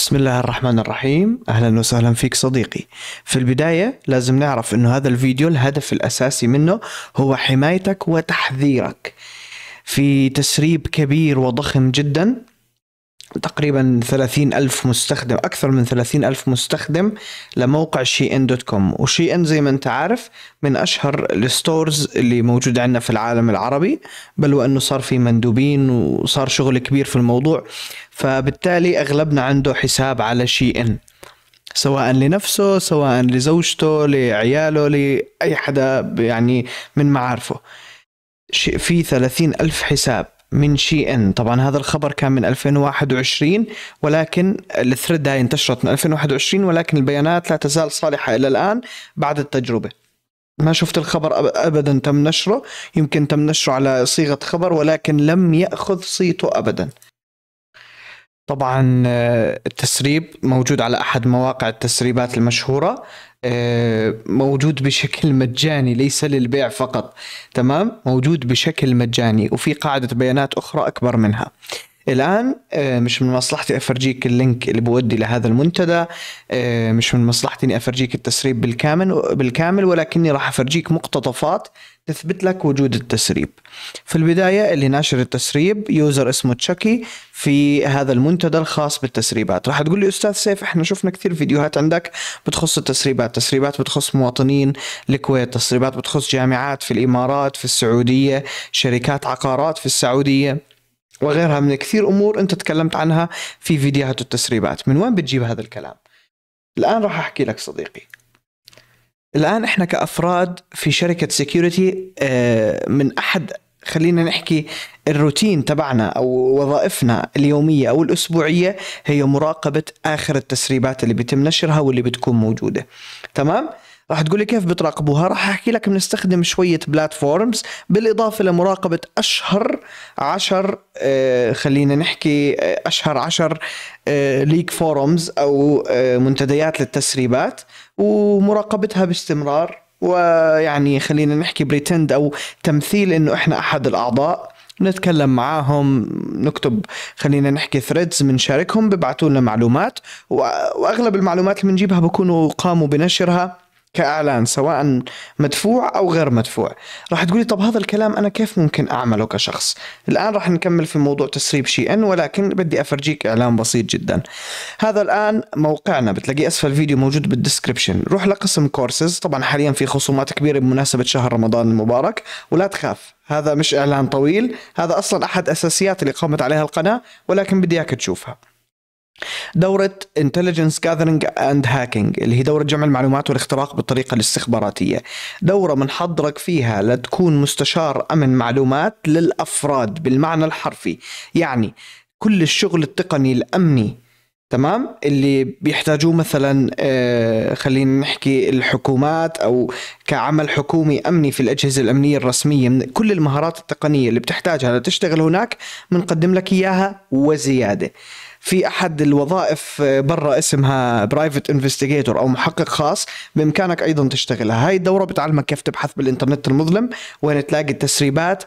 بسم الله الرحمن الرحيم اهلا وسهلا فيك صديقي في البدايه لازم نعرف انه هذا الفيديو الهدف الاساسي منه هو حمايتك وتحذيرك في تسريب كبير وضخم جدا تقريبا 30 ألف مستخدم أكثر من 30 ألف مستخدم لموقع شي إن دوت كوم وشي إن زي ما أنت عارف من أشهر الستورز اللي موجودة عندنا في العالم العربي بل وأنه صار في مندوبين وصار شغل كبير في الموضوع فبالتالي أغلبنا عنده حساب على شي إن سواء لنفسه سواء لزوجته لعياله لأي حدا يعني من معارفه في ثلاثين ألف حساب من شي ان طبعا هذا الخبر كان من 2021 ولكن الثريد هاي انتشرت من 2021 ولكن البيانات لا تزال صالحة إلى الآن بعد التجربة ما شفت الخبر أبدا تم نشره يمكن تم نشره على صيغة خبر ولكن لم يأخذ صيته أبدا طبعا آه، التسريب موجود على احد مواقع التسريبات المشهوره آه، موجود بشكل مجاني ليس للبيع فقط تمام موجود بشكل مجاني وفي قاعده بيانات اخرى اكبر منها الان آه، مش من مصلحتي افرجيك اللينك اللي بودي لهذا المنتدى آه، مش من مصلحتي اني افرجيك التسريب بالكامل بالكامل ولكني راح افرجيك مقتطفات تثبت لك وجود التسريب في البداية اللي ناشر التسريب يوزر اسمه تشاكي في هذا المنتدى الخاص بالتسريبات راح تقول لي أستاذ سيف احنا شفنا كثير فيديوهات عندك بتخص التسريبات تسريبات بتخص مواطنين الكويت تسريبات بتخص جامعات في الإمارات في السعودية شركات عقارات في السعودية وغيرها من كثير امور انت تكلمت عنها في فيديوهات التسريبات من وين بتجيب هذا الكلام الان راح احكي لك صديقي الان احنا كافراد في شركه سكيورتي آه، من احد خلينا نحكي الروتين تبعنا او وظائفنا اليوميه او الاسبوعيه هي مراقبه اخر التسريبات اللي بيتم نشرها واللي بتكون موجوده تمام راح تقول لي كيف بتراقبوها راح احكي لك بنستخدم شويه بلاتفورمز بالاضافه لمراقبه اشهر عشر آه، خلينا نحكي آه، اشهر عشر ليك آه، فورمز او منتديات للتسريبات ومراقبتها باستمرار ويعني خلينا نحكي بريتند او تمثيل انه احنا احد الاعضاء نتكلم معاهم نكتب خلينا نحكي ثريدز بنشاركهم ببعثوا لنا معلومات واغلب المعلومات اللي بنجيبها بكونوا قاموا بنشرها كاعلان سواء مدفوع او غير مدفوع راح تقولي طب هذا الكلام انا كيف ممكن اعمله كشخص الان راح نكمل في موضوع تسريب ان ولكن بدي افرجيك اعلان بسيط جدا هذا الان موقعنا بتلاقيه اسفل الفيديو موجود بالدسكربشن روح لقسم كورسز طبعا حاليا في خصومات كبيره بمناسبه شهر رمضان المبارك ولا تخاف هذا مش اعلان طويل هذا اصلا احد اساسيات اللي قامت عليها القناه ولكن بدي اياك تشوفها دورة Intelligence جاذرنج اند هاكينج اللي هي دورة جمع المعلومات والاختراق بالطريقة الاستخباراتية دورة بنحضرك فيها لتكون مستشار أمن معلومات للأفراد بالمعنى الحرفي يعني كل الشغل التقني الأمني تمام اللي بيحتاجوه مثلا آه، خلينا نحكي الحكومات او كعمل حكومي امني في الاجهزه الامنيه الرسميه كل المهارات التقنيه اللي بتحتاجها لتشتغل هناك بنقدم لك اياها وزياده في احد الوظائف آه، برا اسمها برايفت انفستيجيتور او محقق خاص بامكانك ايضا تشتغلها هاي الدوره بتعلمك كيف تبحث بالانترنت المظلم وين تلاقي التسريبات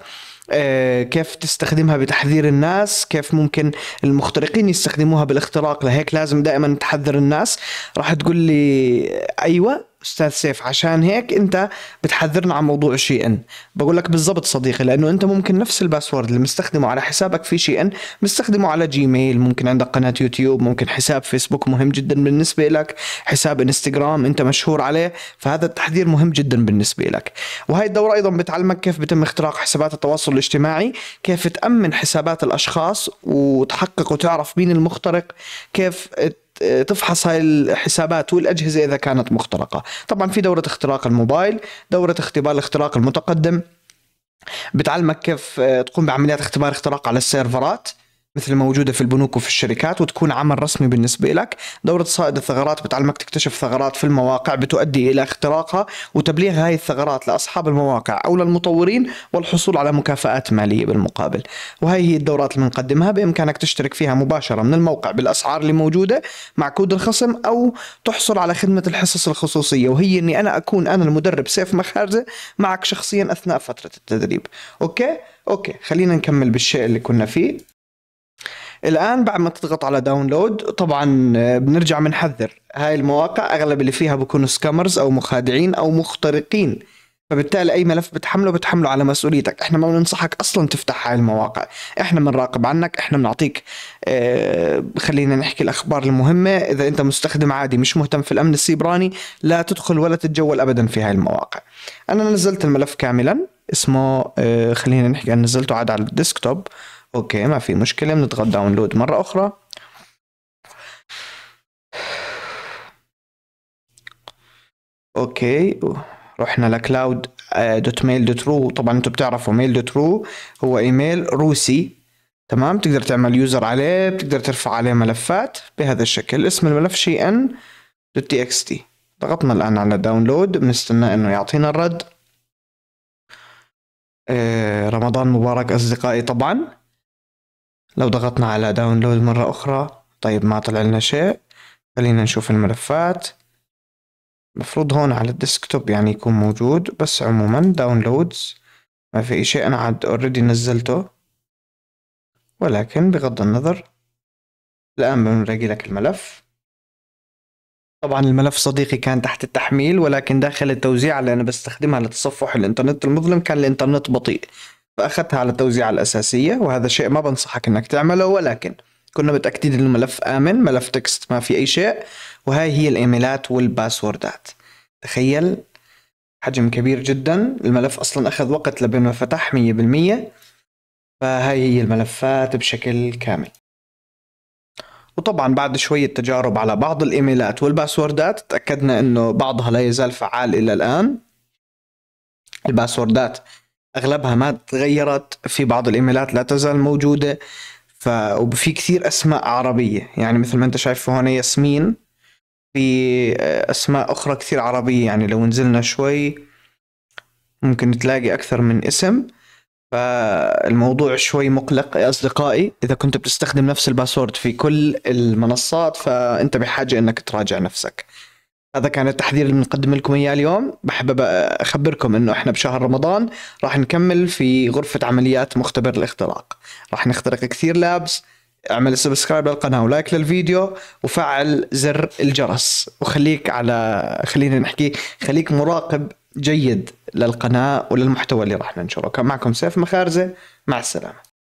آه، كيف تستخدمها بتحذير الناس كيف ممكن المخترقين يستخدموها بالاختراق لهيك لازم دائما تحذر الناس راح تقول لي آه، ايوه استاذ سيف عشان هيك انت بتحذرنا عن موضوع شي ان بقول لك بالضبط صديقي لانه انت ممكن نفس الباسورد اللي مستخدمه على حسابك في شي ان مستخدمه على جيميل ممكن عندك قناه يوتيوب ممكن حساب فيسبوك مهم جدا بالنسبه لك حساب انستغرام انت مشهور عليه فهذا التحذير مهم جدا بالنسبه لك وهي الدوره ايضا بتعلمك كيف بتم اختراق حسابات التواصل الاجتماعي كيف تامن حسابات الاشخاص وتحقق وتعرف مين المخترق كيف تفحص هاي الحسابات والاجهزه اذا كانت مخترقه طبعا في دوره اختراق الموبايل دوره اختبار الاختراق المتقدم بتعلمك كيف تقوم بعمليات اختبار اختراق على السيرفرات مثل الموجودة في البنوك وفي الشركات وتكون عمل رسمي بالنسبة لك دورة صائد الثغرات بتعلمك تكتشف ثغرات في المواقع بتؤدي إلى اختراقها وتبليغ هاي الثغرات لأصحاب المواقع أو للمطورين والحصول على مكافآت مالية بالمقابل وهي هي الدورات اللي بنقدمها بإمكانك تشترك فيها مباشرة من الموقع بالأسعار اللي موجودة مع كود الخصم أو تحصل على خدمة الحصص الخصوصية وهي أني أنا أكون أنا المدرب سيف مخارزة معك شخصيا أثناء فترة التدريب أوكي؟ أوكي خلينا نكمل بالشيء اللي كنا فيه الان بعد ما تضغط على داونلود طبعا آه، بنرجع بنحذر هاي المواقع اغلب اللي فيها بكونوا سكامرز او مخادعين او مخترقين فبالتالي اي ملف بتحمله بتحمله على مسؤوليتك احنا ما بننصحك اصلا تفتح هاي المواقع احنا بنراقب عنك احنا بنعطيك اه خلينا نحكي الاخبار المهمه اذا انت مستخدم عادي مش مهتم في الامن السيبراني لا تدخل ولا تتجول ابدا في هاي المواقع انا نزلت الملف كاملا اسمه اه خلينا نحكي انا نزلته عاد على الديسكتوب اوكي ما في مشكلة بنضغط داونلود مرة اخرى اوكي رحنا لكلاود آه، دوت ميل دوت رو طبعا انتم بتعرفوا ميل دوت رو هو ايميل روسي تمام تقدر تعمل يوزر عليه بتقدر ترفع عليه ملفات بهذا الشكل اسم الملف شي ان دوت تي اكس تي ضغطنا الان على داونلود بنستنى انه يعطينا الرد آه، رمضان مبارك اصدقائي طبعا لو ضغطنا على داونلود مرة أخرى طيب ما طلع لنا شيء خلينا نشوف الملفات مفروض هون على الديسكتوب يعني يكون موجود بس عموما داونلودز ما في شيء أنا عاد اوريدي نزلته ولكن بغض النظر الآن بنلاقي لك الملف طبعا الملف صديقي كان تحت التحميل ولكن داخل التوزيع اللي أنا بستخدمها لتصفح الإنترنت المظلم كان الإنترنت بطيء فأخذتها على التوزيعة الأساسية وهذا شيء ما بنصحك إنك تعمله ولكن كنا متأكدين إن الملف آمن ملف تكست ما في أي شيء وهاي هي الإيميلات والباسوردات تخيل حجم كبير جدا الملف أصلا أخذ وقت لبين ما فتح 100% فهاي هي الملفات بشكل كامل وطبعا بعد شوية تجارب على بعض الإيميلات والباسوردات تأكدنا أنه بعضها لا يزال فعال إلى الآن الباسوردات اغلبها ما تغيرت في بعض الايميلات لا تزال موجوده ف وفي كثير اسماء عربيه يعني مثل ما انت شايف هون ياسمين في آه، اسماء اخرى كثير عربيه يعني لو نزلنا شوي ممكن تلاقي اكثر من اسم فالموضوع شوي مقلق يا اصدقائي اذا كنت بتستخدم نفس الباسورد في كل المنصات فانت بحاجه انك تراجع نفسك هذا كان التحذير اللي بنقدم لكم اياه اليوم بحب اخبركم انه احنا بشهر رمضان راح نكمل في غرفه عمليات مختبر الاختراق راح نخترق كثير لابس اعمل سبسكرايب للقناه ولايك للفيديو وفعل زر الجرس وخليك على خلينا نحكي خليك مراقب جيد للقناه وللمحتوى اللي راح ننشره كان معكم سيف مخارزه مع السلامه